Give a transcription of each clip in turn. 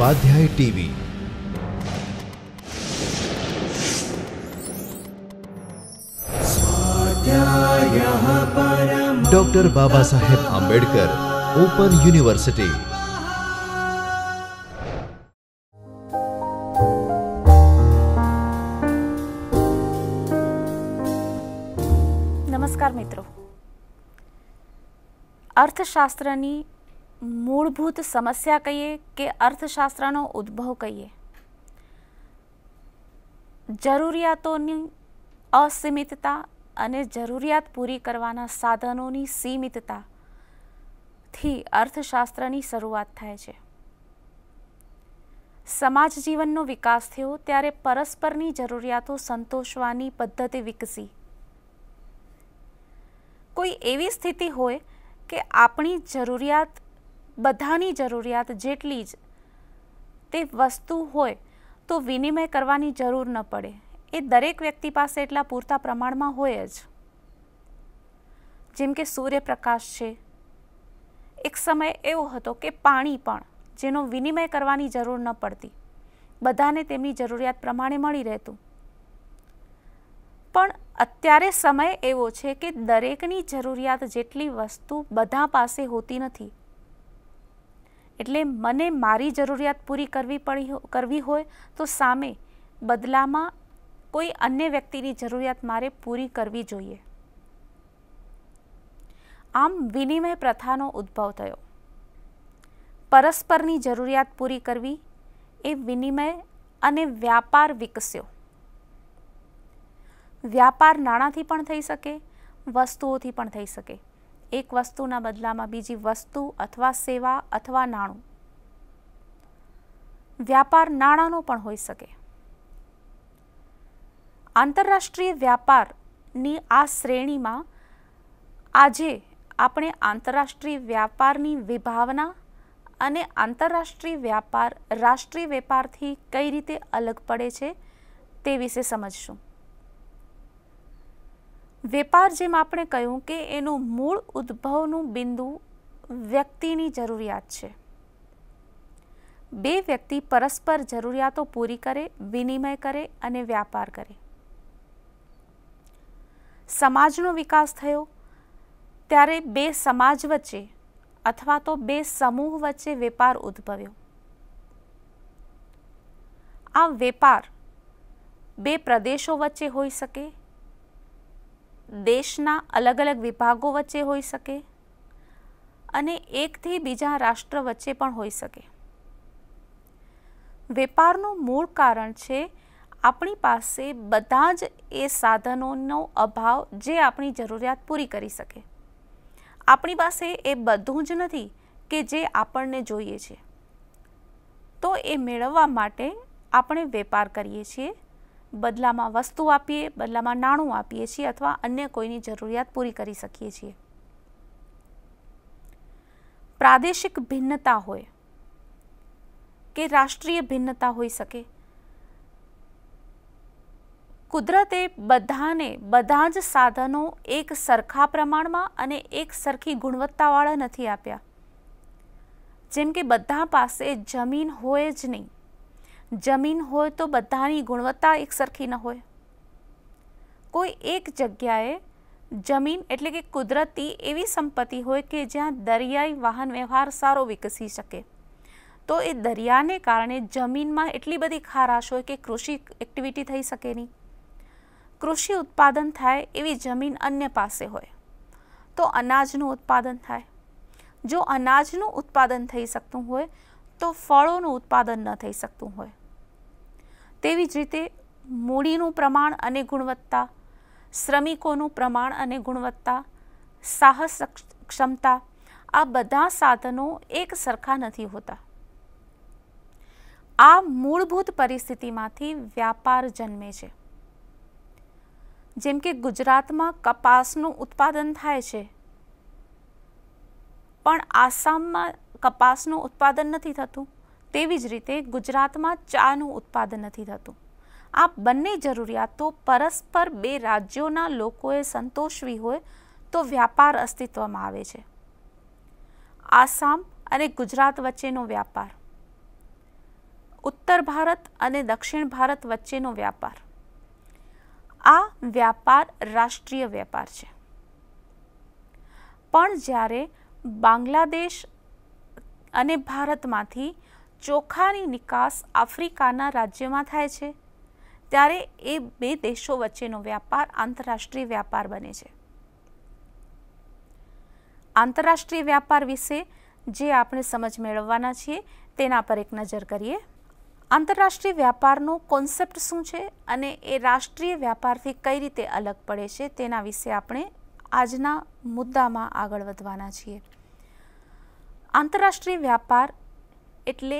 Upadhyay TV doctor Baba Saheb Ambedkar open university नमस्कार मित्रों अर्थशास्त्रनी મૂળભૂત સમસ્યા કહીએ કે અર્થશાસ્ત્રનો ઉદ્ભવ કહીએ જરૂરિયાતોની અસીમિતતા અને જરૂરિયાત પૂરી કરવાના સાધનોની સીમિતતાથી અર્થશાસ્ત્રની શરૂઆત થાય છે સમાજ જીવનનો વિકાસ થયો ત્યારે પરસ્પરની જરૂરિયાતો સંતોષવાની પદ્ધતિ વિકસી કોઈ એવી સ્થિતિ હોય કે આપણી જરૂરિયાત બધાની જરૂરિયાત જેટલી જ તે વસ્તુ હોય તો વિનિમય કરવાની જરૂર ન પડે એ દરેક વ્યક્તિ પાસે એટલા પૂરતા પ્રમાણમાં હોય જ જેમ કે સૂર્યપ્રકાશ છે એક સમય એવો હતો કે પાણી પણ જેનો વિનિમય કરવાની જરૂર ન પડતી બધાને તેમની જરૂરિયાત પ્રમાણે મળી રહેતું પણ અત્યારે સમય એવો છે કે દરેકની જરૂરિયાત જેટલી વસ્તુ બધા પાસે હોતી નથી એટલે મને મારી જરૂરિયાત પૂરી કરવી પડી કરવી હોય તો સામે બદલામાં કોઈ અન્ય વ્યક્તિની જરૂરિયાત મારે પૂરી કરવી જોઈએ આમ વિનિમય પ્રથાનો ઉદ્ભવ થયો પરસ્પરની જરૂરિયાત પૂરી કરવી એ વિનિમય અને વ્યાપાર વિકસ્યો વ્યાપાર નાણાંથી પણ થઈ શકે વસ્તુઓથી પણ થઈ શકે એક વસ્તુના બદલામાં બીજી વસ્તુ અથવા સેવા અથવા નાણું વ્યાપાર નાણાંનો પણ હોઈ શકે આંતરરાષ્ટ્રીય વ્યાપારની આ શ્રેણીમાં આજે આપણે આંતરરાષ્ટ્રીય વ્યાપારની વિભાવના અને આંતરરાષ્ટ્રીય વ્યાપાર રાષ્ટ્રીય વેપારથી કઈ રીતે અલગ પડે છે તે વિશે સમજશું વેપાર જેમ આપણે કહ્યું કે એનું મૂળ ઉદ્ભવનું બિંદુ વ્યક્તિની જરૂરિયાત છે બે વ્યક્તિ પરસ્પર જરૂરિયાતો પૂરી કરે વિનિમય કરે અને વ્યાપાર કરે સમાજનો વિકાસ થયો ત્યારે બે સમાજ વચ્ચે અથવા તો બે સમૂહ વચ્ચે વેપાર ઉદ્ભવ્યો આ વેપાર બે પ્રદેશો વચ્ચે હોઈ શકે દેશના અલગ અલગ વિભાગો વચ્ચે હોઈ શકે અને એકથી બીજા રાષ્ટ્ર વચ્ચે પણ હોઈ શકે વેપારનું મૂળ કારણ છે આપણી પાસે બધા જ એ સાધનોનો અભાવ જે આપણી જરૂરિયાત પૂરી કરી શકે આપણી પાસે એ બધું જ નથી કે જે આપણને જોઈએ છે તો એ મેળવવા માટે આપણે વેપાર કરીએ છીએ બદલામાં વસ્તુ આપીએ બદલામાં નાણું આપીએ છીએ અથવા અન્ય કોઈની જરૂરિયાત પૂરી કરી શકીએ છીએ પ્રાદેશિક ભિન્નતા હોય કે રાષ્ટ્રીય ભિન્નતા હોઈ શકે કુદરતે બધાને બધા જ સાધનો એક સરખા પ્રમાણમાં અને એક સરખી ગુણવત્તાવાળા નથી આપ્યા જેમ કે બધા પાસે જમીન હોય જ નહીં જમીન હોય તો બધાની ગુણવત્તા એકસરખી ન હોય કોઈ એક જગ્યાએ જમીન એટલે કે કુદરતી એવી સંપત્તિ હોય કે જ્યાં દરિયાઈ વાહન વ્યવહાર સારો વિકસી શકે તો એ દરિયાને કારણે જમીનમાં એટલી બધી ખારાશ હોય કે કૃષિ એક્ટિવિટી થઈ શકે નહીં કૃષિ ઉત્પાદન થાય એવી જમીન અન્ય પાસે હોય તો અનાજનું ઉત્પાદન થાય જો અનાજનું ઉત્પાદન થઈ શકતું હોય તો ફળોનું ઉત્પાદન ન થઈ શકતું હોય તેવી જ રીતે મૂડીનું પ્રમાણ અને ગુણવત્તા શ્રમિકોનું પ્રમાણ અને ગુણવત્તા સાહસ ક્ષમતા આ બધા સાધનો એક સરખા નથી હોતા આ મૂળભૂત પરિસ્થિતિમાંથી વ્યાપાર જન્મે છે જેમ કે ગુજરાતમાં કપાસનું ઉત્પાદન થાય છે પણ આસામમાં કપાસનું ઉત્પાદન નથી થતું તેવી જ રીતે ગુજરાતમાં ચાનું ઉત્પાદન નથી થતું આ બંને જરૂરિયાતો પરસ્પર બે રાજ્યોના લોકોએ સંતોષવી હોય તો વ્યાપાર અસ્તિત્વમાં આવે છે આસામ અને ગુજરાત વચ્ચેનો વ્યાપાર ઉત્તર ભારત અને દક્ષિણ ભારત વચ્ચેનો વ્યાપાર આ વ્યાપાર રાષ્ટ્રીય વ્યાપાર છે પણ જ્યારે બાંગ્લાદેશ અને ભારતમાંથી ચોખાની નિકાસ આફ્રિકાના રાજ્યમાં થાય છે ત્યારે એ બે દેશો વચ્ચેનો વ્યાપાર આંતરરાષ્ટ્રીય વ્યાપાર બને છે આંતરરાષ્ટ્રીય વ્યાપાર વિશે જે આપણે સમજ મેળવવાના છીએ તેના પર એક નજર કરીએ આંતરરાષ્ટ્રીય વ્યાપારનો કોન્સેપ્ટ શું છે અને એ રાષ્ટ્રીય વ્યાપારથી કઈ રીતે અલગ પડે છે તેના વિશે આપણે આજના મુદ્દામાં આગળ વધવાના છીએ આંતરરાષ્ટ્રીય વ્યાપાર એટલે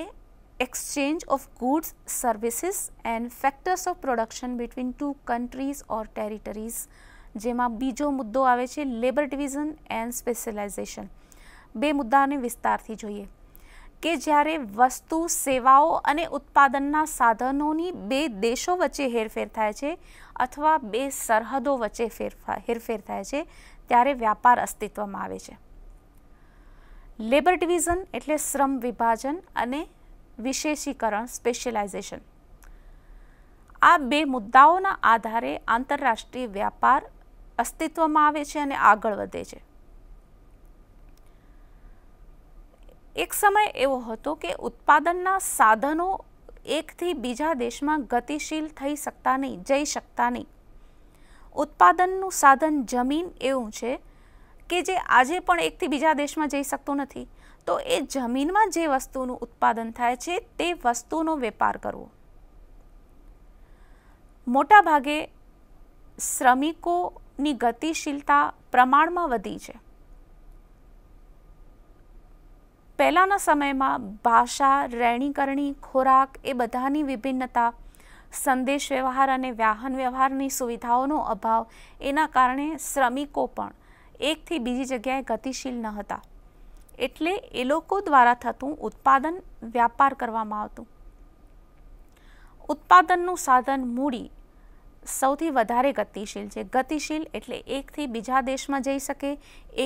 exchange of goods, services and factors of production between two countries or territories જેમાં બીજો મુદ્દો આવે છે લેબર ડિવિઝન એન્ડ સ્પેશિયલાઇઝેશન બે મુદ્દાને વિસ્તારથી જોઈએ કે જ્યારે વસ્તુ સેવાઓ અને ઉત્પાદનના સાધનોની બે દેશો વચ્ચે હેરફેર થાય છે અથવા બે સરહદો વચ્ચે ફેરફાર હેરફેર થાય છે ત્યારે વ્યાપાર અસ્તિત્વમાં આવે છે લેબર ડિવિઝન એટલે શ્રમ વિભાજન અને વિશેષીકરણ સ્પેશિયલાઇઝેશન આ બે મુદ્દાઓના આધારે આંતરરાષ્ટ્રીય વ્યાપાર અસ્તિત્વમાં આવે છે અને આગળ વધે છે એક સમય એવો હતો કે ઉત્પાદનના સાધનો એકથી બીજા દેશમાં ગતિશીલ થઈ શકતા નહીં જઈ શકતા નહીં ઉત્પાદનનું સાધન જમીન એવું છે કે જે આજે પણ એકથી બીજા દેશમાં જઈ શકતું નથી તો એ જમીનમાં જે વસ્તુનું ઉત્પાદન થાય છે તે વસ્તુનો વેપાર કરવો મોટા ભાગે શ્રમિકોની ગતિશીલતા પ્રમાણમાં વધી છે પહેલાંના સમયમાં ભાષા રહેણીકરણી ખોરાક એ બધાની વિભિન્નતા સંદેશ વ્યવહાર અને વાહન વ્યવહારની સુવિધાઓનો અભાવ એના કારણે શ્રમિકો પણ એકથી બીજી જગ્યાએ ગતિશીલ ન હતા એટલે એ લોકો દ્વારા થતું ઉત્પાદન વ્યાપાર કરવામાં આવતું ઉત્પાદનનું સાધન મૂડી સૌથી વધારે ગતિશીલ છે ગતિશીલ એટલે એકથી બીજા દેશમાં જઈ શકે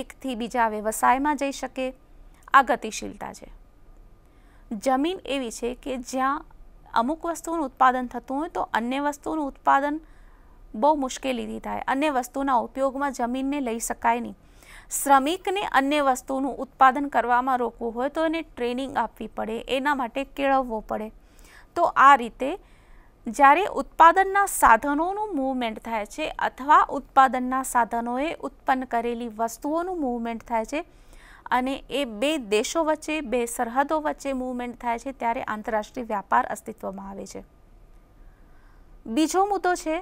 એકથી બીજા વ્યવસાયમાં જઈ શકે આ ગતિશીલતા છે જમીન એવી છે કે જ્યાં અમુક વસ્તુનું ઉત્પાદન થતું હોય તો અન્ય વસ્તુનું ઉત્પાદન બહુ મુશ્કેલીથી થાય અન્ય વસ્તુના ઉપયોગમાં જમીનને લઈ શકાય નહીં શ્રમિકને અન્ય વસ્તુનું ઉત્પાદન કરવામાં રોકવું હોય તો એને ટ્રેનિંગ આપવી પડે એના માટે કેળવવો પડે તો આ રીતે જ્યારે ઉત્પાદનના સાધનોનું મૂવમેન્ટ થાય છે અથવા ઉત્પાદનના સાધનોએ ઉત્પન્ન કરેલી વસ્તુઓનું મૂવમેન્ટ થાય છે અને એ બે દેશો વચ્ચે બે સરહદો વચ્ચે મૂવમેન્ટ થાય છે ત્યારે આંતરરાષ્ટ્રીય વ્યાપાર અસ્તિત્વમાં આવે છે બીજો મુદ્દો છે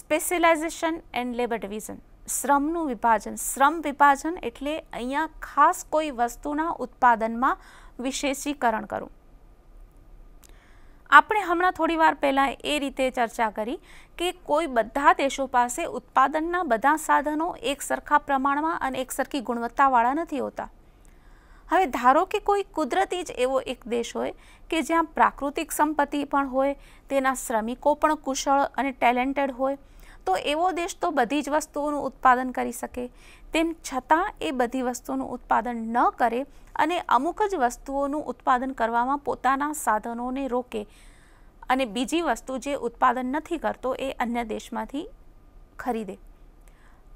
સ્પેશિયલાઇઝેશન એન્ડ લેબર ડિવિઝન શ્રમનું વિભાજન શ્રમ વિભાજન એટલે અહીંયા ખાસ કોઈ વસ્તુના ઉત્પાદનમાં વિશેષીકરણ કરવું આપણે હમણાં થોડી વાર પહેલાં એ રીતે ચર્ચા કરી કે કોઈ બધા દેશો પાસે ઉત્પાદનના બધા સાધનો એક સરખા પ્રમાણમાં અને એકસરખી ગુણવત્તાવાળા નથી હોતા હવે ધારો કે કોઈ કુદરતી જ એવો એક દેશ હોય કે જ્યાં પ્રાકૃતિક સંપત્તિ પણ હોય તેના શ્રમિકો પણ કુશળ અને ટેલેન્ટેડ હોય તો એવો દેશ તો બધી જ વસ્તુઓનું ઉત્પાદન કરી શકે તેમ છતાં એ બધી વસ્તુઓનું ઉત્પાદન ન કરે અને અમુક જ વસ્તુઓનું ઉત્પાદન કરવામાં પોતાના સાધનોને રોકે અને બીજી વસ્તુ જે ઉત્પાદન નથી કરતો એ અન્ય દેશમાંથી ખરીદે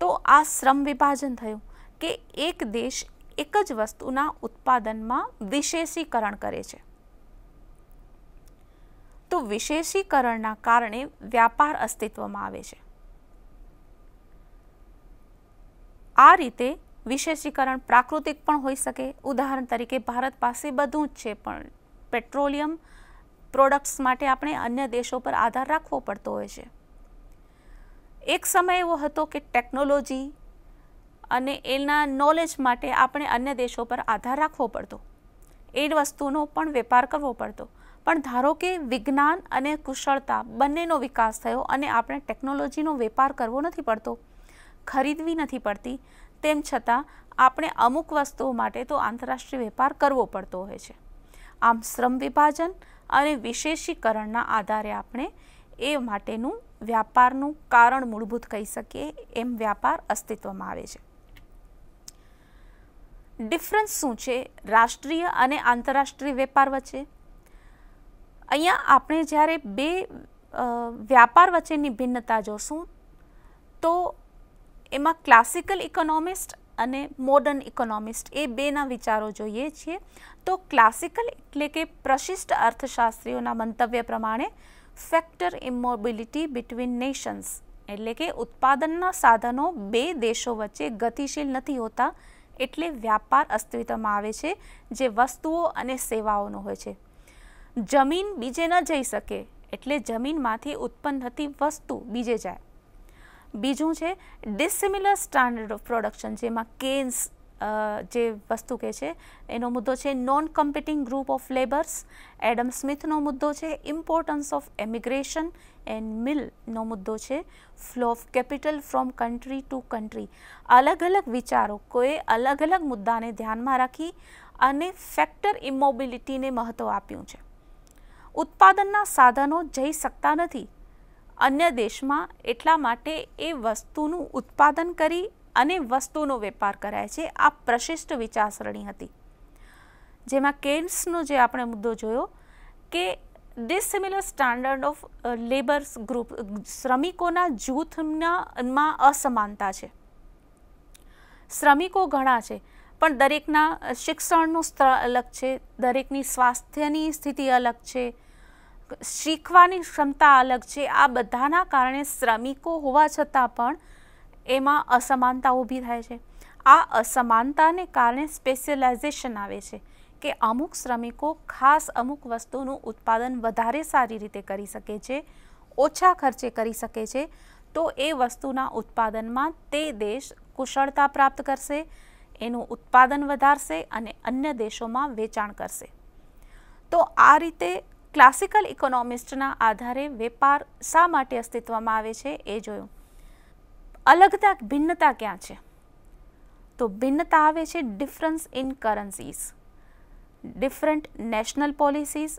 તો આ શ્રમ વિભાજન થયું કે એક દેશ એક જ વસ્તુના ઉત્પાદનમાં વિશેષીકરણ કરે છે તો વિશેષીકરણના કારણે વ્યાપાર અસ્તિત્વમાં આવે છે આ રીતે વિશેષીકરણ પ્રાકૃતિક પણ હોઈ શકે ઉદાહરણ તરીકે ભારત પાસે બધું જ છે પણ પેટ્રોલિયમ પ્રોડક્ટ્સ માટે આપણે અન્ય દેશો પર આધાર રાખવો પડતો હોય છે એક સમય એવો હતો કે ટેકનોલોજી અને એના નોલેજ માટે આપણે અન્ય દેશો પર આધાર રાખવો પડતો એ વસ્તુનો પણ વેપાર કરવો પડતો પણ ધારો કે વિજ્ઞાન અને કુશળતા બંનેનો વિકાસ થયો અને આપણે ટેકનોલોજીનો વેપાર કરવો નથી પડતો ખરીદવી નથી પડતી તેમ છતાં આપણે અમુક વસ્તુઓ માટે તો આંતરરાષ્ટ્રીય વેપાર કરવો પડતો હોય છે આમ શ્રમ વિભાજન અને વિશેષીકરણના આધારે આપણે એ માટેનું વ્યાપારનું કારણ મૂળભૂત કહી શકીએ એમ વ્યાપાર અસ્તિત્વમાં આવે છે ડિફરન્સ શું છે રાષ્ટ્રીય અને આંતરરાષ્ટ્રીય વેપાર વચ્ચે અહીંયા આપણે જ્યારે બે વ્યાપાર વચ્ચેની ભિન્નતા જોશું તો એમાં ક્લાસિકલ ઇકોનોમિસ્ટ અને મોડર્ન ઇકોનોમિસ્ટ એ બેના વિચારો જોઈએ છીએ તો ક્લાસિકલ એટલે કે પ્રશિષ્ટ અર્થશાસ્ત્રીઓના મંતવ્ય પ્રમાણે ફેક્ટર ઇમોબિલિટી બિટવીન નેશન્સ એટલે કે ઉત્પાદનના સાધનો બે દેશો વચ્ચે ગતિશીલ નથી હોતા એટલે વ્યાપાર અસ્તિત્વમાં આવે છે જે વસ્તુઓ અને સેવાઓનો હોય છે જમીન બીજે ન જઈ શકે એટલે જમીનમાંથી ઉત્પન્ન થતી વસ્તુ બીજે જાય બીજું છે ડિસિમિલર સ્ટાન્ડર્ડ ઓફ પ્રોડક્શન જેમાં કેન્સ જે વસ્તુ કહે છે એનો મુદ્દો છે non competing group of labours Adam સ્મિથનો મુદ્દો છે ઇમ્પોર્ટન્સ ઓફ એમિગ્રેશન એન્ડ મિલનો મુદ્દો છે flow of capital from country to country અલગ અલગ વિચારો કોઈ અલગ અલગ મુદ્દાને ધ્યાનમાં રાખી અને ફેક્ટર ઇમોબિલિટીને મહત્ત્વ આપ્યું છે ઉત્પાદનના સાધનો જઈ શકતા નથી અન્ય દેશમાં એટલા માટે એ વસ્તુનું ઉત્પાદન કરી અને વસ્તુનો વેપાર કરાય છે આ પ્રશિષ્ટ વિચારસરણી હતી જેમાં કેન્સનો જે આપણે મુદ્દો જોયો કે this similar standard of uh, labor શ્રમિકોના જૂથમાં અસમાનતા છે શ્રમિકો ઘણા છે પણ દરેકના શિક્ષણનું સ્તર અલગ છે દરેકની સ્વાસ્થ્યની સ્થિતિ અલગ છે શીખવાની ક્ષમતા અલગ છે આ બધાના કારણે શ્રમિકો હોવા છતાં પણ એમાં અસમાનતા ઊભી થાય છે આ અસમાનતાને કારણે સ્પેશિયલાઇઝેશન આવે છે કે અમુક શ્રમિકો ખાસ અમુક વસ્તુનું ઉત્પાદન વધારે સારી રીતે કરી શકે છે ઓછા ખર્ચે કરી શકે છે તો એ વસ્તુના ઉત્પાદનમાં તે દેશ કુશળતા પ્રાપ્ત કરશે એનું ઉત્પાદન વધારશે અને અન્ય દેશોમાં વેચાણ કરશે તો આ રીતે ક્લાસિકલ ઇકોનોમિસ્ટના આધારે વેપાર શા માટે અસ્તિત્વમાં આવે છે એ જોયું અલગતા ભિન્નતા ક્યાં છે તો ભિન્નતા આવે છે difference in currencies different national policies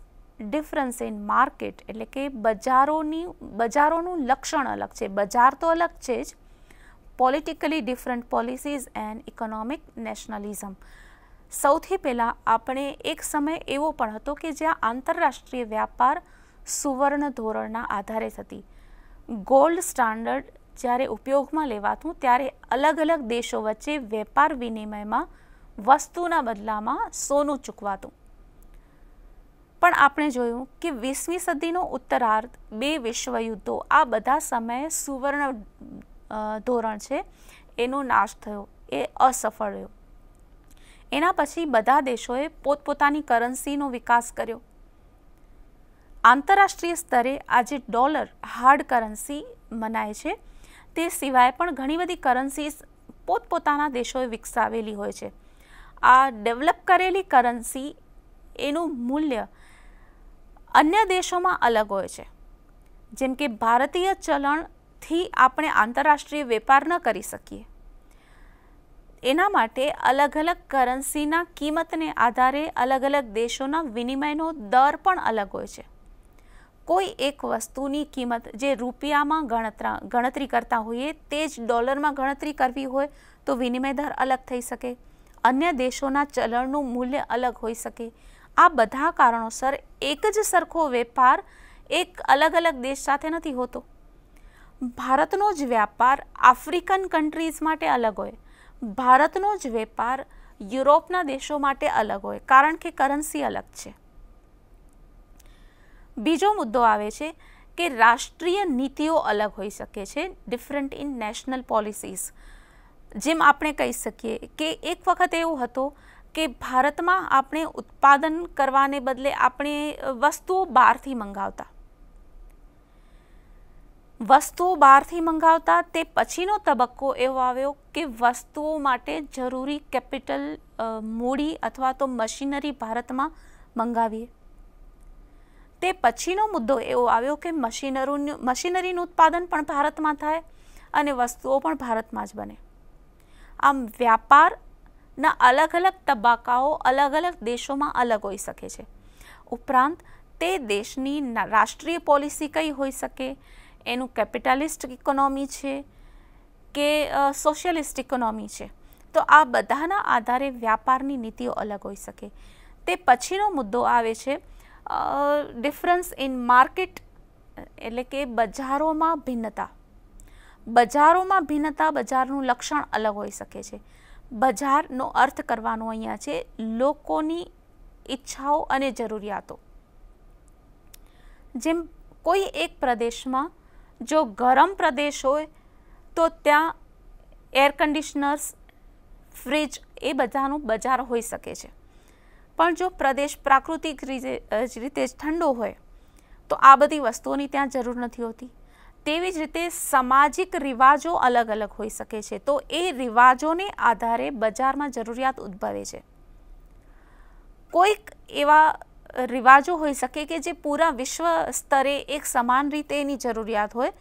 difference in market એટલે કે બજારોની બજારોનું લક્ષણ અલગ છે બજાર તો અલગ છે જ politically different policies and economic nationalism સૌથી પહેલાં આપણે એક સમય એવો પણ હતો કે જ્યાં આંતરરાષ્ટ્રીય વ્યાપાર સુવર્ણ ધોરણના આધારે થતી ગોલ્ડ સ્ટાન્ડર્ડ જ્યારે ઉપયોગમાં લેવાતું ત્યારે અલગ અલગ દેશો વચ્ચે વેપાર વિનિમયમાં વસ્તુના બદલામાં સોનું ચૂકવાતું પણ આપણે જોયું કે વીસમી સદીનો ઉત્તરાર્ધ બે વિશ્વયુદ્ધો આ બધા સમયે સુવર્ણ ધોરણ છે એનો નાશ થયો એ અસફળ રહ્યો એના પછી બધા દેશોએ પોતપોતાની કરન્સીનો વિકાસ કર્યો આંતરરાષ્ટ્રીય સ્તરે આજે ડોલર હાર્ડ કરન્સી મનાય છે તે સિવાય પણ ઘણી બધી કરન્સીસ પોતપોતાના દેશોએ વિકસાવેલી હોય છે આ ડેવલપ કરેલી કરન્સી એનું મૂલ્ય અન્ય દેશોમાં અલગ હોય છે જેમ કે ભારતીય ચલણથી આપણે આંતરરાષ્ટ્રીય વેપાર ન કરી શકીએ એના માટે અલગ અલગ કરન્સીના કિંમતને આધારે અલગ અલગ દેશોના વિનિમયનો દર પણ અલગ હોય છે કોઈ એક વસ્તુની કિંમત જે રૂપિયામાં ગણતરા ગણતરી કરતા હોઈએ તે જ ડોલરમાં ગણતરી કરવી હોય તો વિનિમય દર અલગ થઈ શકે અન્ય દેશોના ચલણનું મૂલ્ય અલગ હોઈ શકે આ બધા કારણોસર એક જ સરખો વેપાર એક અલગ અલગ દેશ સાથે નથી હોતો ભારતનો જ વ્યાપાર આફ્રિકન કન્ટ્રીઝ માટે અલગ હોય ભારતનો જ વેપાર યુરોપના દેશો માટે અલગ હોય કારણ કે કરન્સી અલગ છે બીજો મુદ્દો આવે છે કે રાષ્ટ્રીય નીતિઓ અલગ હોઈ શકે છે ડિફરન્ટ ઇન નેશનલ પોલિસીઝ જેમ આપણે કહી શકીએ કે એક વખત એવું હતું કે ભારતમાં આપણે ઉત્પાદન કરવાને બદલે આપણે વસ્તુઓ બહારથી મંગાવતા વસ્તુઓ બહારથી મંગાવતા તે પછીનો તબક્કો એવો આવ્યો કે વસ્તુઓ માટે જરૂરી કેપિટલ મૂડી અથવા તો મશીનરી ભારતમાં મંગાવીએ તે પછીનો મુદ્દો એવો આવ્યો કે મશીનરીનું મશીનરીનું ઉત્પાદન પણ ભારતમાં થાય અને વસ્તુઓ પણ ભારતમાં જ બને આમ વ્યાપારના અલગ અલગ તબક્કાઓ અલગ અલગ દેશોમાં અલગ હોઈ શકે છે ઉપરાંત તે દેશની રાષ્ટ્રીય પોલિસી કઈ હોઈ શકે એનું કેપિટલિસ્ટ ઇકોનોમી છે કે સોશિયલિસ્ટ ઇકોનોમી છે તો આ બધાના આધારે વ્યાપારની નીતિઓ અલગ હોઈ શકે તે પછીનો મુદ્દો આવે છે ડિફરન્સ ઇન માર્કેટ એટલે કે બજારોમાં ભિન્નતા બજારોમાં ભિન્નતા બજારનું લક્ષણ અલગ હોઈ શકે છે બજારનો અર્થ કરવાનો અહીંયા છે લોકોની ઈચ્છાઓ અને જરૂરિયાતો જેમ કોઈ એક પ્રદેશમાં જો ગરમ પ્રદેશ હોય તો ત્યાં એર કન્ડિશનર્સ ફ્રિજ એ બધાનું બજાર હોઈ શકે છે પણ જો પ્રદેશ પ્રાકૃતિક રીતે રીતે જ ઠંડો હોય તો આ બધી વસ્તુઓની ત્યાં જરૂર નથી હોતી તેવી જ રીતે સામાજિક રિવાજો અલગ અલગ હોઈ શકે છે તો એ રિવાજોને આધારે બજારમાં જરૂરિયાત ઉદ્ભવે છે કોઈક એવા રિવાજો હોઈ શકે કે જે પૂરા વિશ્વ સ્તરે એક સમાન રીતે એની જરૂરિયાત હોય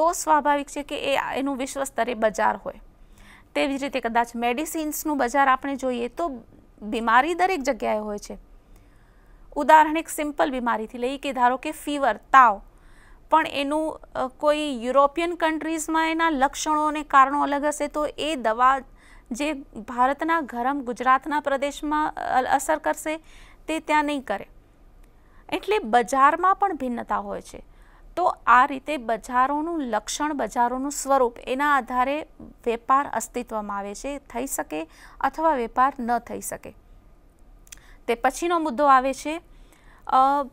તો સ્વાભાવિક છે કે એ એનું વિશ્વ સ્તરે બજાર હોય તેવી જ રીતે કદાચ મેડિસિન્સનું બજાર આપણે જોઈએ તો બીમારી દરેક જગ્યાએ હોય છે ઉદાહરણ એક સિમ્પલ બીમારીથી લઈ કે ધારો કે ફીવર તાવ પણ એનું કોઈ યુરોપિયન કન્ટ્રીઝમાં એના લક્ષણો અને કારણો અલગ હશે તો એ દવા જે ભારતના ગરમ ગુજરાતના પ્રદેશમાં અસર કરશે તે ત્યાં નહીં કરે એટલે બજારમાં પણ ભિન્નતા હોય છે તો આ રીતે બજારોનું લક્ષણ બજારોનું સ્વરૂપ એના આધારે વેપાર અસ્તિત્વમાં આવે છે થઈ શકે અથવા વેપાર ન થઈ શકે તે પછીનો મુદ્દો આવે છે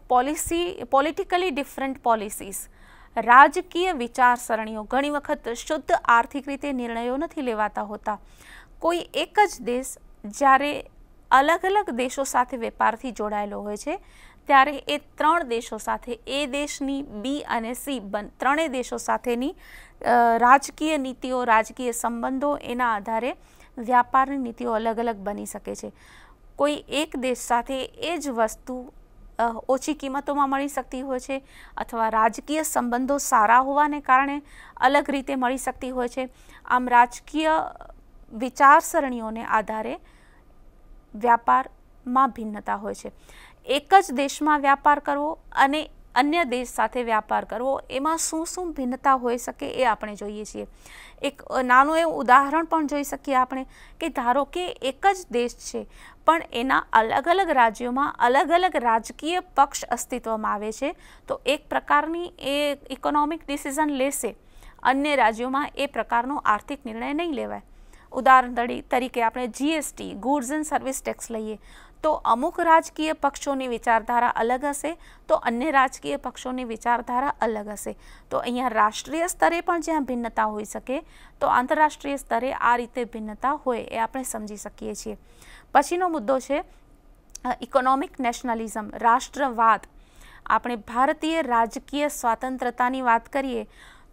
પોલિસી પોલિટિકલી ડિફરન્ટ પોલિસીસ રાજકીય વિચારસરણીઓ ઘણી વખત શુદ્ધ આર્થિક રીતે નિર્ણયો નથી લેવાતા હોતા કોઈ એક જ દેશ જ્યારે અલગ અલગ દેશો સાથે વેપારથી જોડાયેલો હોય છે ત્યારે એ ત્રણ દેશો સાથે એ દેશની બી અને સી બન ત્રણેય દેશો સાથેની રાજકીય નીતિઓ રાજકીય સંબંધો એના આધારે વ્યાપારની નીતિઓ અલગ અલગ બની શકે છે કોઈ એક દેશ સાથે એ જ વસ્તુ ઓછી કિંમતોમાં મળી શકતી હોય છે અથવા રાજકીય સંબંધો સારા હોવાને કારણે અલગ રીતે મળી શકતી હોય છે આમ રાજકીય વિચારસરણીઓને આધારે વ્યાપારમાં ભિન્નતા હોય છે એક જ દેશમાં વ્યાપાર કરવો અને અન્ય દેશ સાથે વ્યાપાર કરવો એમાં શું શું ભિન્નતા હોઈ શકે એ આપણે જોઈએ છીએ એક નાનું એવું ઉદાહરણ પણ જોઈ શકીએ આપણે કે ધારો કે એક જ દેશ છે પણ એના અલગ અલગ રાજ્યોમાં અલગ અલગ રાજકીય પક્ષ અસ્તિત્વમાં આવે છે તો એક પ્રકારની એ ઇકોનોમિક ડિસિઝન લેશે અન્ય રાજ્યોમાં એ પ્રકારનો આર્થિક નિર્ણય નહીં લેવાય ઉદાહરણ તરીકે આપણે GST goods and service tax લઈએ તો અમુક રાજકીય પક્ષોની વિચારધારા અલગ હશે તો અન્ય રાજકીય પક્ષોની વિચારધારા અલગ હશે તો અહીંયા રાષ્ટ્રીય સ્તરે પણ જ્યાં ભિન્નતા હોઈ શકે તો આંતરરાષ્ટ્રીય સ્તરે આ રીતે ભિન્નતા હોય એ આપણે સમજી શકીએ છીએ પછીનો મુદ્દો છે ઇકોનોમિક નેશનલિઝમ રાષ્ટ્રવાદ આપણે ભારતીય રાજકીય સ્વાતંત્રતાની વાત કરીએ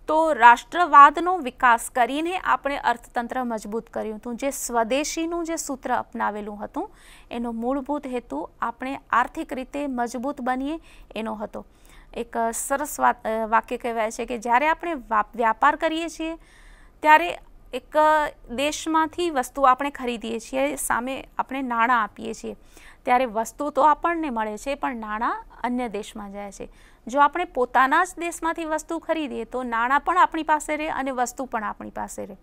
તો રાષ્ટ્રવાદનો વિકાસ કરીને આપણે અર્થતંત્ર મજબૂત કર્યું હતું જે સ્વદેશીનું જે સૂત્ર અપનાવેલું હતું એનો મૂળભૂત હેતુ આપણે આર્થિક રીતે મજબૂત બનીએ એનો હતો એક સરસ વાક્ય કહેવાય છે કે જ્યારે આપણે વ્યાપાર કરીએ છીએ ત્યારે એક દેશમાંથી વસ્તુ આપણે ખરીદીએ છીએ સામે આપણે નાણાં આપીએ છીએ ત્યારે વસ્તુ તો આપણને મળે છે પણ નાણાં અન્ય દેશમાં જાય છે જો આપણે પોતાના જ દેશમાંથી વસ્તુ ખરીદીએ તો નાણાં પણ આપણી પાસે રહે અને વસ્તુ પણ આપણી પાસે રહે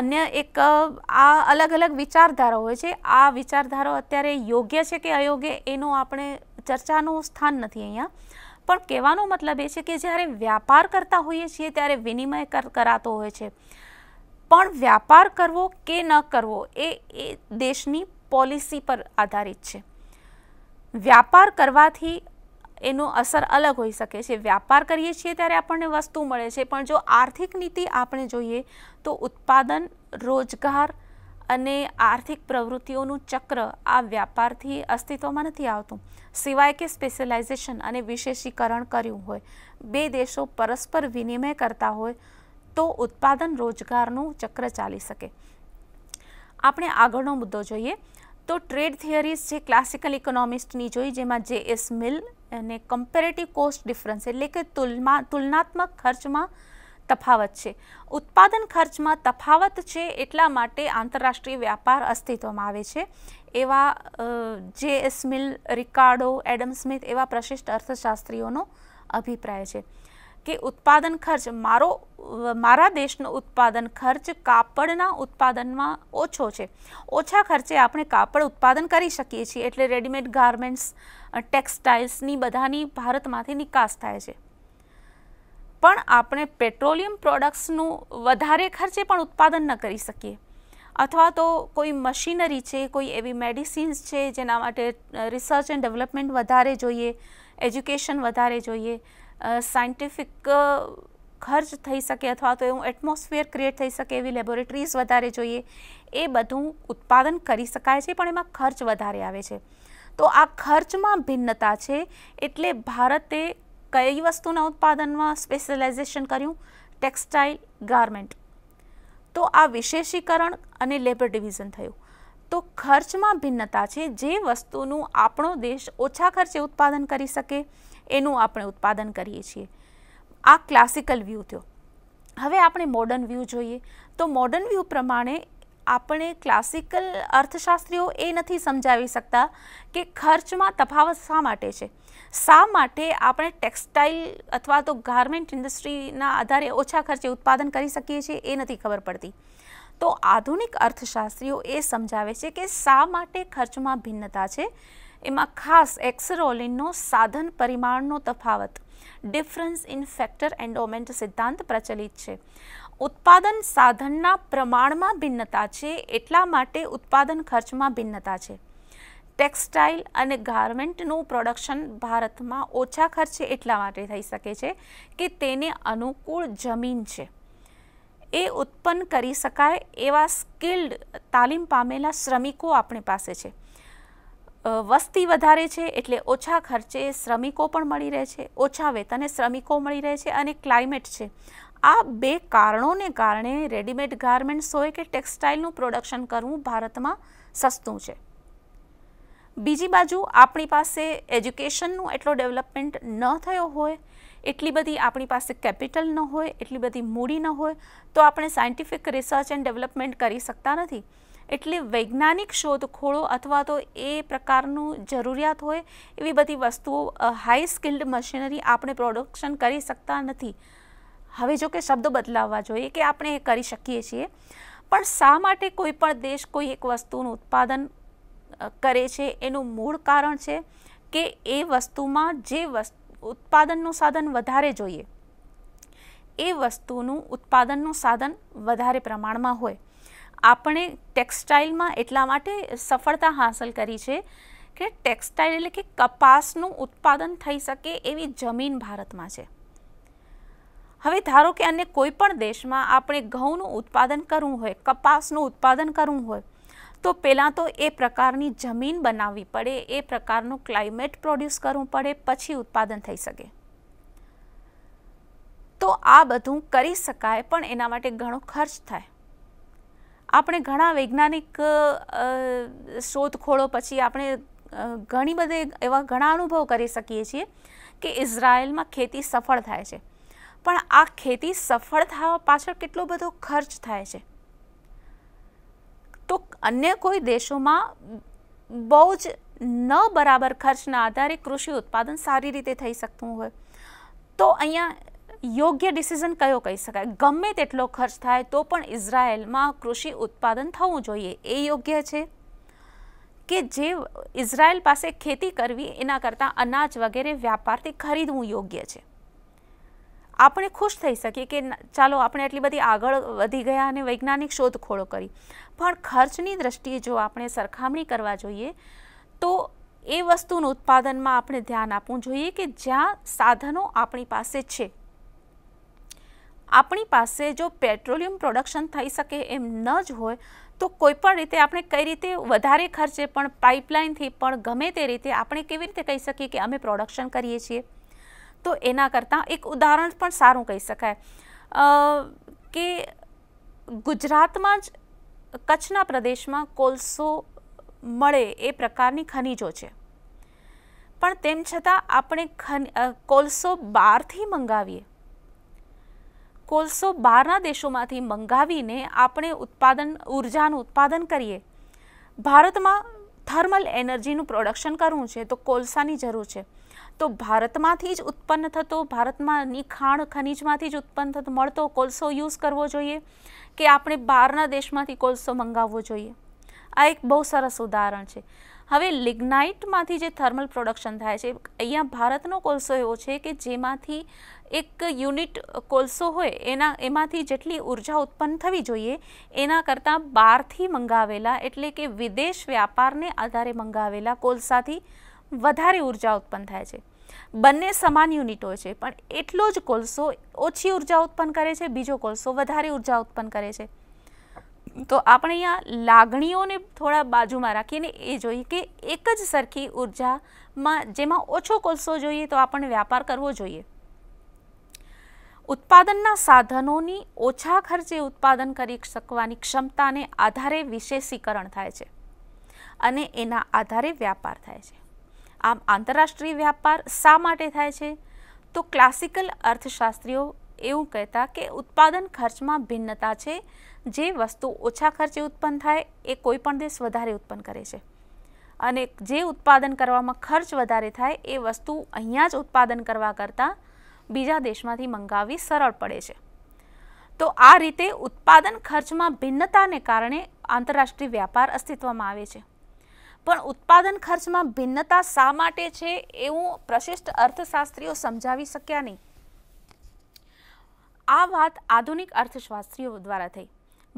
અન્ય એક આ અલગ અલગ વિચારધારા હોય છે આ વિચારધારાઓ અત્યારે યોગ્ય છે કે અયોગ્ય એનો આપણે ચર્ચાનું સ્થાન નથી અહીંયા પણ કહેવાનો મતલબ એ છે કે જ્યારે વ્યાપાર કરતા હોઈએ છીએ ત્યારે વિનિમય કરાતો હોય છે પણ વ્યાપાર કરવો કે ન કરવો એ એ દેશની પોલિસી પર આધારિત છે વ્યાપાર કરવાથી એનો અસર અલગ હોઈ શકે છે વ્યાપાર કરીએ છીએ ત્યારે આપણને વસ્તુ મળે છે પણ જો આર્થિક નીતિ આપણે જોઈએ તો ઉત્પાદન રોજગાર અને આર્થિક પ્રવૃત્તિઓનું ચક્ર આ વ્યાપારથી અસ્તિત્વમાં નથી આવતું સિવાય કે સ્પેશિયલાઇઝેશન અને વિશેષીકરણ કર્યું હોય બે દેશો પરસ્પર વિનિમય કરતા હોય તો ઉત્પાદન રોજગારનું ચક્ર ચાલી શકે આપણે આગળનો મુદ્દો જોઈએ તો ટ્રેડ થિયરીઝ જે ક્લાસિકલ ઇકોનોમિસ્ટની જોઈ જેમાં જે એસ મિલ અને કમ્પેરેટિવ કોસ્ટ ડિફરન્સ એટલે કે તુલના તુલનાત્મક ખર્ચમાં તફાવત છે ઉત્પાદન ખર્ચમાં તફાવત છે એટલા માટે આંતરરાષ્ટ્રીય વ્યાપાર અસ્તિત્વમાં આવે છે એવા જે સ્મિલ મિલ રિકાર્ડો એડમ સ્મિથ એવા પ્રશિષ્ટ અર્થશાસ્ત્રીઓનો અભિપ્રાય છે કે ઉત્પાદન ખર્ચ મારો મારા દેશનો ઉત્પાદન ખર્ચ કાપડના ઉત્પાદનમાં ઓછો છે ઓછા ખર્ચે આપણે કાપડ ઉત્પાદન કરી શકીએ છીએ એટલે રેડીમેડ ગાર્મેન્ટ્સ ટેક્સટાઇલ્સની બધાની ભારતમાંથી નિકાસ થાય છે પણ આપણે પેટ્રોલિયમ પ્રોડક્ટ્સનો વધારે ખર્ચે પણ ઉત્પાદન ન કરી સકીએ અથવા તો કોઈ મશીનરી છે કોઈ એવી મેડિસિન્સ છે જેના માટે રિસર્ચ એન્ડ ડેવલપમેન્ટ વધારે જોઈએ એજ્યુકેશન વધારે જોઈએ સાયન્ટિફિક ખર્ચ થઈ શકે અથવા તો એવું એટમોસ્ફિયર ક્રિએટ થઈ શકે એવી લેબોરેટરીઝ વધારે જોઈએ એ બધું ઉત્પાદન કરી શકાય છે પણ એમાં ખર્ચ વધારે આવે છે તો આ ખર્ચમાં ભિન્નતા છે એટલે ભારતે કઈ વસ્તુના ઉત્પાદનમાં સ્પેશિયલાઇઝેશન કર્યું ટેક્સટાઇલ ગાર્મેન્ટ તો આ વિશેષીકરણ અને લેબર ડિવિઝન થયું તો ખર્ચમાં ભિન્નતા છે જે વસ્તુનું આપણો દેશ ઓછા ખર્ચે ઉત્પાદન કરી શકે એનું આપણે ઉત્પાદન કરીએ છીએ આ ક્લાસિકલ વ્યૂ થયો હવે આપણે મોડર્ન વ્યૂ જોઈએ તો મોડર્ન વ્યૂ પ્રમાણે આપણે ક્લાસિકલ અર્થશાસ્ત્રીઓ એ નથી સમજાવી શકતા કે ખર્ચમાં તફાવત શા માટે છે શા માટે આપણે ટેક્સટાઇલ અથવા તો ગાર્મેન્ટ ઇન્ડસ્ટ્રીના આધારે ઓછા ખર્ચે ઉત્પાદન કરી શકીએ છીએ એ નથી ખબર પડતી તો આધુનિક અર્થશાસ્ત્રીઓ એ સમજાવે છે કે શા માટે ખર્ચમાં ભિન્નતા છે એમાં ખાસ એક્સરોલિનનો સાધન પરિમાણનો તફાવત ડિફરન્સ ઇન ફેક્ટર એન્ડોમેન્ટ સિદ્ધાંત પ્રચલિત છે ઉત્પાદન સાધનના પ્રમાણમાં ભિન્નતા છે એટલા માટે ઉત્પાદન ખર્ચમાં ભિન્નતા છે ટેક્સટાઇલ અને ગાર્મેન્ટનું પ્રોડક્શન ભારતમાં ઓછા ખર્ચે એટલા માટે થઈ શકે છે કે તેને અનુકૂળ જમીન છે એ ઉત્પન્ન કરી શકાય એવા સ્કિલ્ડ તાલીમ પામેલા શ્રમિકો આપણી પાસે છે વસ્તી વધારે છે એટલે ઓછા ખર્ચે શ્રમિકો પણ મળી રહે છે ઓછા વેતને શ્રમિકો મળી રહે છે અને ક્લાઇમેટ છે આ બે કારણોને કારણે રેડીમેડ ગાર્મેન્ટ્સ હોય કે ટેક્સટાઇલનું પ્રોડક્શન કરવું ભારતમાં સસ્તું છે બીજી બાજુ આપણી પાસે એજ્યુકેશનનું એટલો ડેવલપમેન્ટ ન થયો હોય એટલી બધી આપણી પાસે કેપિટલ ન હોય એટલી બધી મૂડી ન હોય તો આપણે સાયન્ટિફિક રિસર્ચ એન્ડ ડેવલપમેન્ટ કરી શકતા નથી એટલે વૈજ્ઞાનિક શોધખોળો અથવા તો એ પ્રકારનું જરૂરિયાત હોય એવી બધી વસ્તુઓ હાઈ સ્કિલ્ડ મશીનરી આપણે પ્રોડક્શન કરી શકતા નથી હવે જો કે શબ્દો બદલાવવા જોઈએ કે આપણે એ કરી શકીએ છીએ પણ શા માટે કોઈ પણ દેશ કોઈ એક વસ્તુનું ઉત્પાદન કરે છે એનું મૂળ કારણ છે કે એ વસ્તુમાં જે વસ્તુ ઉત્પાદનનું સાધન વધારે જોઈએ એ વસ્તુનું ઉત્પાદનનું સાધન વધારે પ્રમાણમાં હોય આપણે ટેક્સટાઇલમાં એટલા માટે સફળતા હાંસલ કરી છે કે ટેક્સટાઇલ એટલે કે કપાસનું ઉત્પાદન થઈ શકે એવી જમીન ભારતમાં છે હવે ધારો કે અન્ય કોઈ પણ દેશમાં આપણે ઘઉંનું ઉત્પાદન કરવું હોય કપાસનું ઉત્પાદન કરવું હોય તો પહેલાં તો એ પ્રકારની જમીન બનાવવી પડે એ પ્રકારનું ક્લાઇમેટ પ્રોડ્યુસ કરવું પડે પછી ઉત્પાદન થઈ શકે તો આ બધું કરી શકાય પણ એના માટે ઘણો ખર્ચ થાય આપણે ઘણા વૈજ્ઞાનિક શોધખોળો પછી આપણે ઘણી બધી એવા ઘણા અનુભવ કરી શકીએ છીએ કે ઇઝરાયલમાં ખેતી સફળ થાય છે પણ આ ખેતી સફળ થવા પાછળ કેટલો બધો ખર્ચ થાય છે તો અન્ય કોઈ દેશોમાં બહુ જ ન બરાબર ખર્ચના આધારે કૃષિ ઉત્પાદન સારી રીતે થઈ શકતું હોય તો અહીંયા યોગ્ય ડિસિઝન કયો કહી શકાય ગમે તેટલો ખર્ચ થાય તો પણ ઇઝરાયલમાં કૃષિ ઉત્પાદન થવું જોઈએ એ યોગ્ય છે કે જે ઇઝરાયલ પાસે ખેતી કરવી એના કરતાં અનાજ વગેરે વ્યાપારથી ખરીદવું યોગ્ય છે આપણે ખુશ થઈ શકીએ કે ચાલો આપણે એટલી બધી આગળ વધી ગયા અને વૈજ્ઞાનિક શોધખોળો કરી પણ ખર્ચની દ્રષ્ટિએ જો આપણે સરખામણી કરવા જોઈએ તો એ વસ્તુનું ઉત્પાદનમાં આપણે ધ્યાન આપવું જોઈએ કે જ્યાં સાધનો આપણી પાસે છે આપણી પાસે જો પેટ્રોલિયમ પ્રોડક્શન થઈ શકે એમ ન જ હોય તો કોઈપણ રીતે આપણે કઈ રીતે વધારે ખર્ચે પણ પાઇપલાઇનથી પણ ગમે તે રીતે આપણે કેવી રીતે કહી શકીએ કે અમે પ્રોડક્શન કરીએ છીએ તો એના કરતાં એક ઉદાહરણ પણ સારું કહી શકાય કે ગુજરાતમાં જ કચ્છના પ્રદેશમાં કોલસો મળે એ પ્રકારની ખનીજો છે પણ તેમ છતાં આપણે ખન કોલસો બહારથી મંગાવીએ કોલસો બહારના દેશોમાંથી મંગાવીને આપણે ઉત્પાદન ઉર્જાનું ઉત્પાદન કરીએ ભારતમાં થર્મલ એનર્જીનું પ્રોડક્શન કરવું છે તો કોલસાની જરૂર છે તો ભારતમાંથી જ ઉત્પન્ન થતો ભારતમાંની ખાણ ખનીજમાંથી જ ઉત્પન્ન થતો મળતો કોલસો યુઝ કરવો જોઈએ કે આપણે બહારના દેશમાંથી કોલસો મંગાવવો જોઈએ આ એક બહુ સરસ ઉદાહરણ છે હવે લિગ્નાઇટમાંથી જે થર્મલ પ્રોડક્શન થાય છે અહીંયા ભારતનો કોલસો એવો છે કે જેમાંથી એક યુનિટ કોલસો હોય એના એમાંથી જેટલી ઉર્જા ઉત્પન્ન થવી જોઈએ એના કરતાં બહારથી મંગાવેલા એટલે કે વિદેશ વ્યાપારને આધારે મંગાવેલા કોલસાથી વધારે ઉર્જા ઉત્પન્ન થાય છે બંને સમાન યુનિટ હોય છે પણ એટલો જ કોલસો ઓછી ઉર્જા ઉત્પન્ન કરે છે બીજો કોલસો વધારે ઉર્જા ઉત્પન્ન કરે છે તો આપણે અહીંયા લાગણીઓને થોડા બાજુમાં રાખીને એ જોઈએ કે એક જ સરખી ઉર્જામાં જેમાં ઓછો કોલસો જોઈએ તો આપણે વ્યાપાર કરવો જોઈએ ઉત્પાદનના સાધનોની ઓછા ખર્ચે ઉત્પાદન કરી શકવાની ક્ષમતાને આધારે વિશેષીકરણ થાય છે અને એના આધારે વ્યાપાર થાય છે આમ આંતરરાષ્ટ્રીય વ્યાપાર શા માટે થાય છે તો ક્લાસિકલ અર્થશાસ્ત્રીઓ એવું કહેતા કે ઉત્પાદન ખર્ચમાં ભિન્નતા છે જે વસ્તુ ઓછા ખર્ચે ઉત્પન્ન થાય એ કોઈપણ દેશ વધારે ઉત્પન્ન કરે છે અને જે ઉત્પાદન કરવામાં ખર્ચ વધારે થાય એ વસ્તુ અહીંયા જ ઉત્પાદન કરવા કરતાં બીજા દેશમાંથી મંગાવવી સરળ પડે છે તો આ રીતે ઉત્પાદન ખર્ચમાં ભિન્નતાને કારણે આંતરરાષ્ટ્રીય વ્યાપાર અસ્તિત્વમાં આવે છે પણ ઉત્પાદન ખર્ચમાં ભિન્નતા શા માટે છે એવું પ્રશિષ્ટ અર્થશાસ્ત્રીઓ સમજાવી શક્યા નહીં આ વાત આધુનિક અર્થશાસ્ત્રીઓ દ્વારા થઈ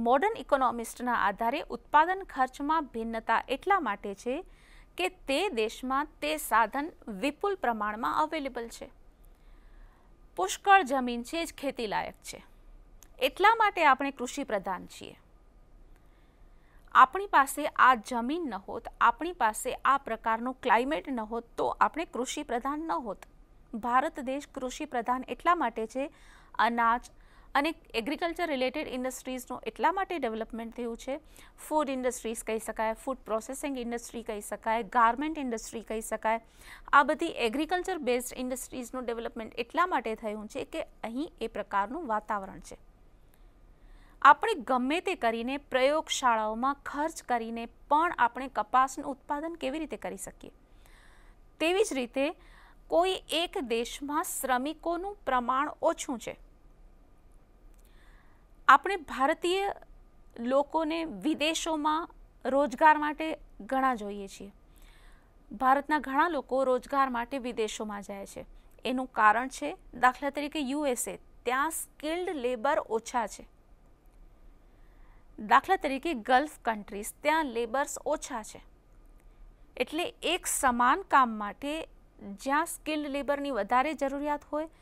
મોડર્ન ઇકોનોમિસ્ટના આધારે ઉત્પાદન ખર્ચમાં ભિન્નતા એટલા માટે છે કે તે દેશમાં તે સાધન વિપુલ પ્રમાણમાં અવેલેબલ છે પુષ્કળ જમીન છે જ ખેતીલાયક છે એટલા માટે આપણે કૃષિ પ્રધાન છીએ આપણી પાસે આ જમીન ન હોત આપણી પાસે આ પ્રકારનું ક્લાઇમેટ ન હોત તો આપણે કૃષિ પ્રધાન ન હોત ભારત દેશ કૃષિ પ્રધાન એટલા માટે છે અનાજ અને એગ્રીકલ્ચર રિલેટેડ ઇન્ડસ્ટ્રીઝનો એટલા માટે ડેવલપમેન્ટ થયું છે ફૂડ ઇન્ડસ્ટ્રીઝ કહી શકાય ફૂડ પ્રોસેસિંગ ઇન્ડસ્ટ્રી કહી શકાય ગાર્મેન્ટ ઇન્ડસ્ટ્રી કહી શકાય આ બધી એગ્રીકલ્ચર બેઝડ ઇન્ડસ્ટ્રીઝનું ડેવલપમેન્ટ એટલા માટે થયું છે કે અહીં એ પ્રકારનું વાતાવરણ છે આપણે ગમે તે કરીને પ્રયોગશાળાઓમાં ખર્ચ કરીને પણ આપણે કપાસનું ઉત્પાદન કેવી રીતે કરી શકીએ તેવી જ રીતે કોઈ એક દેશમાં શ્રમિકોનું પ્રમાણ ઓછું છે આપણે ભારતીય લોકોને વિદેશોમાં રોજગાર માટે ઘણા જોઈએ છીએ ભારતના ઘણા લોકો રોજગાર માટે વિદેશોમાં જાય છે એનું કારણ છે દાખલા તરીકે યુએસએ ત્યાં સ્કિલ્ડ લેબર ઓછા છે દાખલા તરીકે ગલ્ફ કન્ટ્રીઝ ત્યાં લેબર્સ ઓછા છે એટલે એક સમાન કામ માટે જ્યાં સ્કિલ્ડ લેબરની વધારે જરૂરિયાત હોય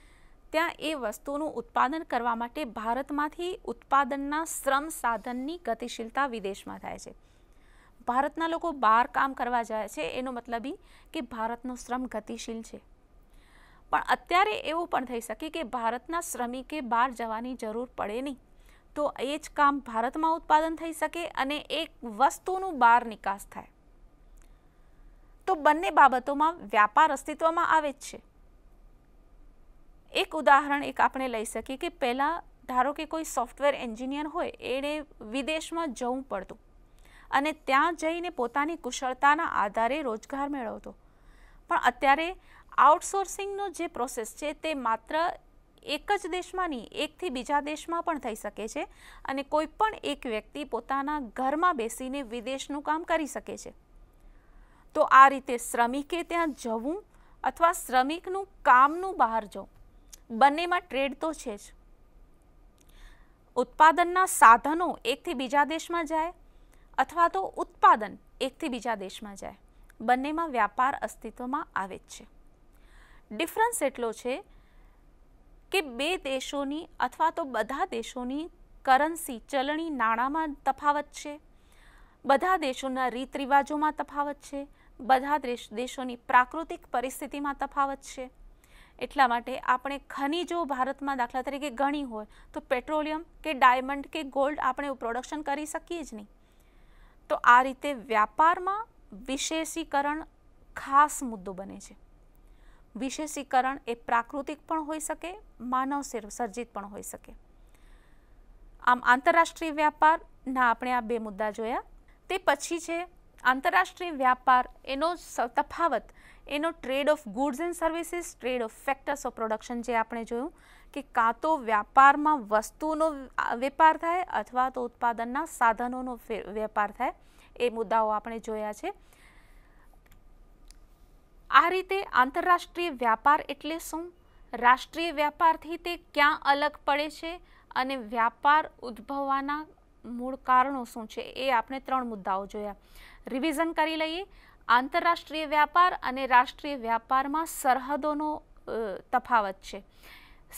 ત્યાં એ વસ્તુનું ઉત્પાદન કરવા માટે ભારતમાંથી ઉત્પાદનના શ્રમ સાધનની ગતિશીલતા વિદેશમાં થાય છે ભારતના લોકો બહાર કામ કરવા જાય છે એનો મતલબ એ કે ભારતનો શ્રમ ગતિશીલ છે પણ અત્યારે એવું પણ થઈ શકે કે ભારતના શ્રમિકે બહાર જવાની જરૂર પડે નહીં તો એ જ કામ ભારતમાં ઉત્પાદન થઈ શકે અને એક વસ્તુનું બહાર નિકાસ થાય તો બંને બાબતોમાં વ્યાપાર અસ્તિત્વમાં આવે જ છે એક ઉદાહરણ એક આપણે લઈ શકીએ કે પહેલાં ધારો કે કોઈ સોફ્ટવેર એન્જિનિયર હોય એણે વિદેશમાં જવું પડતું અને ત્યાં જઈને પોતાની કુશળતાના આધારે રોજગાર મેળવતો પણ અત્યારે આઉટસોર્સિંગનો જે પ્રોસેસ છે તે માત્ર એક જ દેશમાં નહીં એકથી બીજા દેશમાં પણ થઈ શકે છે અને કોઈ પણ એક વ્યક્તિ પોતાના ઘરમાં બેસીને વિદેશનું કામ કરી શકે છે તો આ રીતે શ્રમિકે ત્યાં જવું અથવા શ્રમિકનું કામનું બહાર જવું બંનેમાં ટ્રેડ તો છે જ ઉત્પાદનના સાધનો એકથી બીજા દેશમાં જાય અથવા તો ઉત્પાદન એકથી બીજા દેશમાં જાય બંનેમાં વ્યાપાર અસ્તિત્વમાં આવે જ છે ડિફરન્સ એટલો છે કે બે દેશોની અથવા તો બધા દેશોની કરન્સી ચલણી નાણાંમાં તફાવત છે બધા દેશોના રીત રિવાજોમાં તફાવત છે બધા દેશ દેશોની પ્રાકૃતિક પરિસ્થિતિમાં તફાવત છે એટલા માટે આપણે ખનીજો ભારતમાં દાખલા તરીકે ઘણી હોય તો પેટ્રોલિયમ કે ડાયમંડ કે ગોલ્ડ આપણે પ્રોડક્શન કરી શકીએ જ નહીં તો આ રીતે વ્યાપારમાં વિશેષીકરણ ખાસ મુદ્દો બને છે વિશેષીકરણ એ પ્રાકૃતિક પણ હોઈ શકે માનવ સર્જિત પણ હોઈ શકે આમ આંતરરાષ્ટ્રીય વ્યાપારના આપણે આ બે મુદ્દા જોયા તે પછી છે આંતરરાષ્ટ્રીય વ્યાપાર એનો તફાવત એનો trade of goods and services trade of factors of production જે આપણે જોયું કે કાં તો વ્યાપારમાં વસ્તુનો વેપાર થાય અથવા તો ઉત્પાદનના સાધનોનો વેપાર થાય એ મુદ્દાઓ આપણે જોયા છે આ રીતે આંતરરાષ્ટ્રીય વ્યાપાર એટલે શું રાષ્ટ્રીય વ્યાપારથી તે ક્યાં અલગ પડે છે અને વ્યાપાર ઉદ્ભવવાના મૂળ કારણો શું છે એ આપણે ત્રણ મુદ્દાઓ જોયા રિવિઝન કરી લઈએ આંતરરાષ્ટ્રીય વ્યાપાર અને રાષ્ટ્રીય વ્યાપારમાં સરહદોનો તફાવત છે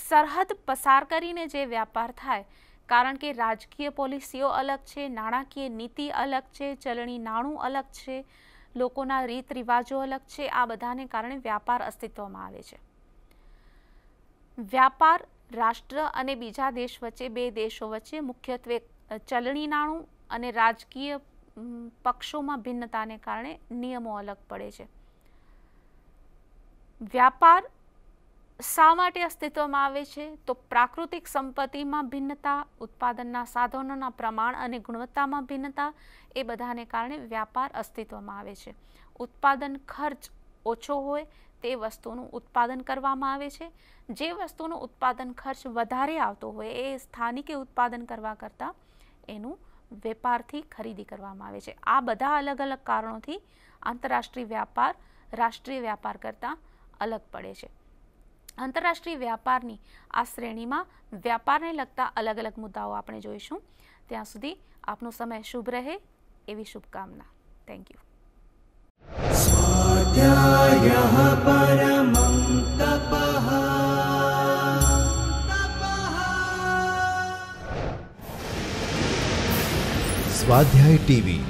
સરહદ પસાર કરીને જે વ્યાપાર થાય કારણ કે રાજકીય પોલિસીઓ અલગ છે નાણાકીય નીતિ અલગ છે ચલણી નાણું અલગ છે લોકોના રીત રિવાજો અલગ છે આ બધાને કારણે વ્યાપાર અસ્તિત્વમાં આવે છે વ્યાપાર રાષ્ટ્ર અને બીજા દેશ વચ્ચે બે દેશો વચ્ચે મુખ્યત્વે ચલણી નાણું અને રાજકીય પક્ષોમાં ભિન્નતાને કારણે નિયમો અલગ પડે છે વ્યાપાર શા માટે અસ્તિત્વમાં આવે છે તો પ્રાકૃતિક સંપત્તિમાં ભિન્નતા ઉત્પાદનના સાધનોના પ્રમાણ અને ગુણવત્તામાં ભિન્નતા એ બધાને કારણે વ્યાપાર અસ્તિત્વમાં આવે છે ઉત્પાદન ખર્ચ ઓછો હોય તે વસ્તુનું ઉત્પાદન કરવામાં આવે છે જે વસ્તુનો ઉત્પાદન ખર્ચ વધારે આવતો હોય એ સ્થાનિકે ઉત્પાદન કરવા કરતાં એનું વેપારથી ખરીદી કરવામાં આવે છે આ બધા અલગ અલગ કારણોથી આંતરરાષ્ટ્રીય વ્યાપાર રાષ્ટ્રીય વ્યાપાર કરતાં અલગ પડે છે આંતરરાષ્ટ્રીય વ્યાપારની આ શ્રેણીમાં વ્યાપારને લગતા અલગ અલગ મુદ્દાઓ આપણે જોઈશું ત્યાં સુધી આપનો સમય શુભ રહે એવી શુભકામના થેન્ક યુ સ્વાધ્યાય ટીવી